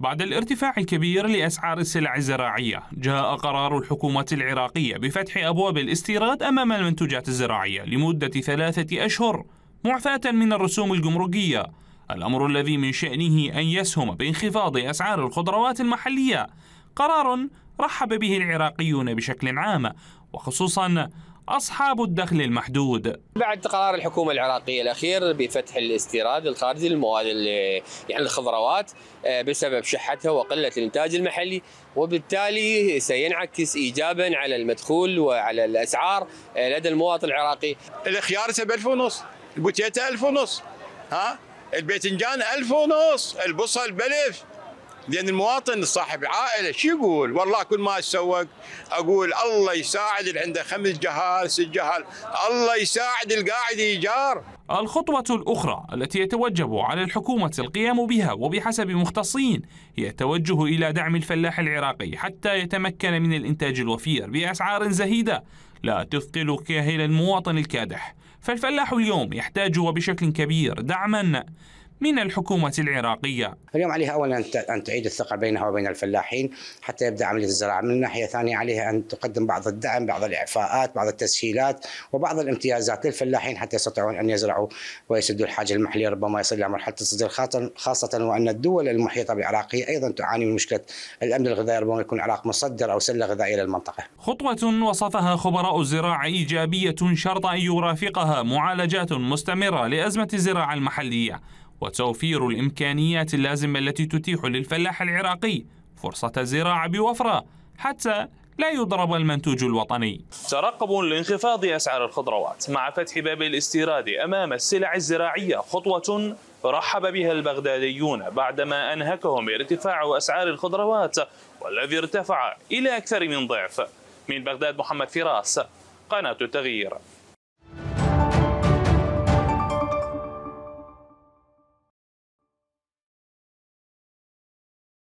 بعد الارتفاع الكبير لأسعار السلع الزراعية جاء قرار الحكومة العراقية بفتح أبواب الاستيراد أمام المنتجات الزراعية لمدة ثلاثة أشهر معفاة من الرسوم الجمركية الأمر الذي من شأنه أن يسهم بانخفاض أسعار الخضروات المحلية قرار رحب به العراقيون بشكل عام وخصوصا أصحاب الدخل المحدود بعد قرار الحكومة العراقية الأخير بفتح الاستيراد الخارجي للمواد يعني الخضروات آه، بسبب شحتها وقلة الإنتاج المحلي وبالتالي سينعكس إيجابا على المدخول وعلى الأسعار آه، لدى المواطن العراقي الخيار سبع ألف ونص البوتيتا ألف ونص ها الباذنجان ألف ونص البصل بلف لان المواطن صاحب عائله شو يقول؟ والله كل ما اتسوق اقول الله يساعد اللي عنده خمس جهال ست جهال، الله يساعد القاعد ايجار. الخطوة الأخرى التي يتوجب على الحكومة القيام بها وبحسب مختصين هي التوجه إلى دعم الفلاح العراقي حتى يتمكن من الإنتاج الوفير بأسعار زهيدة لا تثقل كاهل المواطن الكادح فالفلاح اليوم يحتاج وبشكل كبير دعما من الحكومة العراقية اليوم عليها أولا أن تعيد الثقة بينها وبين الفلاحين حتى يبدأ عملية الزراعة من ناحية ثانية عليها أن تقدم بعض الدعم بعض الإعفاءات بعض التسهيلات وبعض الامتيازات للفلاحين حتى يستطيعون أن يزرعوا ويسدوا الحاجة المحلية ربما يصل إلى مرحلة التصدير خاصة وأن الدول المحيطة بالعراق هي أيضا تعاني من مشكلة الأمن الغذائي ربما يكون العراق مصدر أو سلة غذائية للمنطقة خطوة وصفها خبراء الزراعة إيجابية شرط أن يرافقها معالجات مستمرة لأزمة الزراعة المحلية وتوفير الإمكانيات اللازمة التي تتيح للفلاح العراقي فرصة الزراعة بوفرة حتى لا يضرب المنتوج الوطني ترقب لانخفاض أسعار الخضروات مع فتح باب الاستيراد أمام السلع الزراعية خطوة رحب بها البغداديون بعدما أنهكهم ارتفاع أسعار الخضروات والذي ارتفع إلى أكثر من ضعف من بغداد محمد فراس قناة التغيير